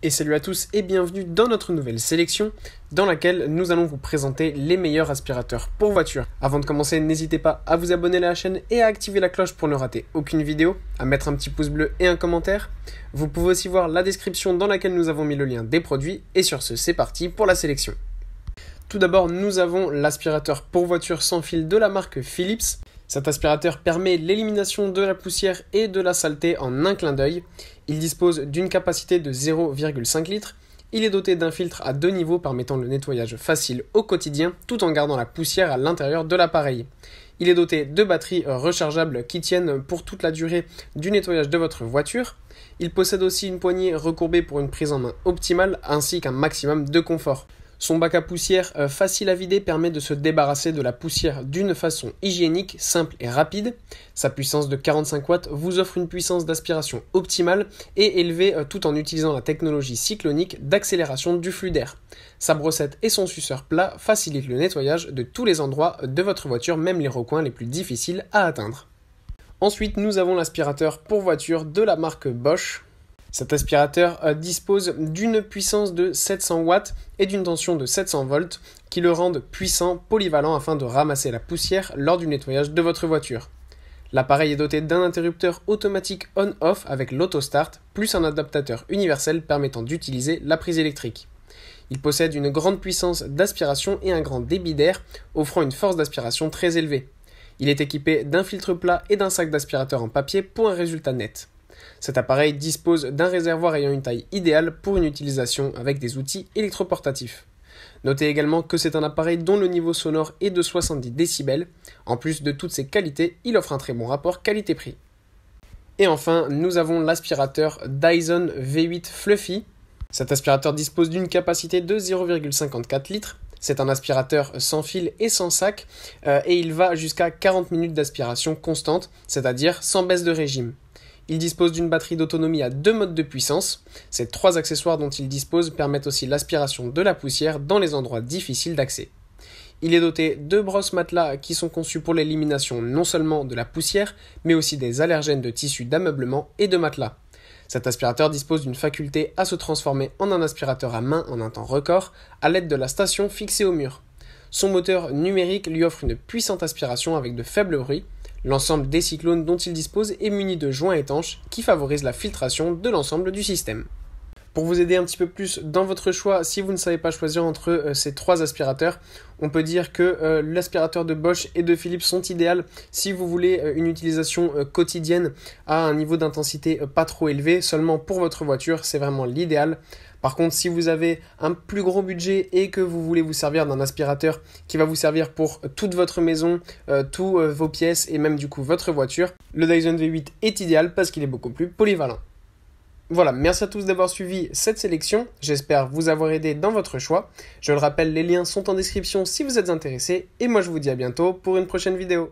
Et salut à tous et bienvenue dans notre nouvelle sélection dans laquelle nous allons vous présenter les meilleurs aspirateurs pour voiture. Avant de commencer, n'hésitez pas à vous abonner à la chaîne et à activer la cloche pour ne rater aucune vidéo, à mettre un petit pouce bleu et un commentaire. Vous pouvez aussi voir la description dans laquelle nous avons mis le lien des produits et sur ce, c'est parti pour la sélection. Tout d'abord, nous avons l'aspirateur pour voiture sans fil de la marque Philips. Cet aspirateur permet l'élimination de la poussière et de la saleté en un clin d'œil. Il dispose d'une capacité de 0,5 litres. Il est doté d'un filtre à deux niveaux permettant le nettoyage facile au quotidien tout en gardant la poussière à l'intérieur de l'appareil. Il est doté de batteries rechargeables qui tiennent pour toute la durée du nettoyage de votre voiture. Il possède aussi une poignée recourbée pour une prise en main optimale ainsi qu'un maximum de confort. Son bac à poussière euh, facile à vider permet de se débarrasser de la poussière d'une façon hygiénique, simple et rapide. Sa puissance de 45 watts vous offre une puissance d'aspiration optimale et élevée euh, tout en utilisant la technologie cyclonique d'accélération du flux d'air. Sa brossette et son suceur plat facilitent le nettoyage de tous les endroits de votre voiture, même les recoins les plus difficiles à atteindre. Ensuite, nous avons l'aspirateur pour voiture de la marque Bosch. Cet aspirateur euh, dispose d'une puissance de 700 watts et d'une tension de 700 volts qui le rendent puissant, polyvalent afin de ramasser la poussière lors du nettoyage de votre voiture. L'appareil est doté d'un interrupteur automatique on-off avec l'auto-start, plus un adaptateur universel permettant d'utiliser la prise électrique. Il possède une grande puissance d'aspiration et un grand débit d'air, offrant une force d'aspiration très élevée. Il est équipé d'un filtre plat et d'un sac d'aspirateur en papier pour un résultat net. Cet appareil dispose d'un réservoir ayant une taille idéale pour une utilisation avec des outils électroportatifs. Notez également que c'est un appareil dont le niveau sonore est de 70 décibels. En plus de toutes ses qualités, il offre un très bon rapport qualité-prix. Et enfin, nous avons l'aspirateur Dyson V8 Fluffy. Cet aspirateur dispose d'une capacité de 0,54 litres. C'est un aspirateur sans fil et sans sac, euh, et il va jusqu'à 40 minutes d'aspiration constante, c'est-à-dire sans baisse de régime. Il dispose d'une batterie d'autonomie à deux modes de puissance. Ces trois accessoires dont il dispose permettent aussi l'aspiration de la poussière dans les endroits difficiles d'accès. Il est doté de brosses matelas qui sont conçues pour l'élimination non seulement de la poussière, mais aussi des allergènes de tissus d'ameublement et de matelas. Cet aspirateur dispose d'une faculté à se transformer en un aspirateur à main en un temps record à l'aide de la station fixée au mur. Son moteur numérique lui offre une puissante aspiration avec de faibles bruits, L'ensemble des cyclones dont il dispose est muni de joints étanches qui favorisent la filtration de l'ensemble du système. Pour vous aider un petit peu plus dans votre choix, si vous ne savez pas choisir entre euh, ces trois aspirateurs, on peut dire que euh, l'aspirateur de Bosch et de Philips sont idéales si vous voulez euh, une utilisation quotidienne à un niveau d'intensité pas trop élevé. Seulement pour votre voiture, c'est vraiment l'idéal. Par contre, si vous avez un plus gros budget et que vous voulez vous servir d'un aspirateur qui va vous servir pour toute votre maison, euh, tous toutes euh, vos pièces et même du coup votre voiture, le Dyson V8 est idéal parce qu'il est beaucoup plus polyvalent. Voilà, merci à tous d'avoir suivi cette sélection, j'espère vous avoir aidé dans votre choix. Je le rappelle, les liens sont en description si vous êtes intéressé, et moi je vous dis à bientôt pour une prochaine vidéo.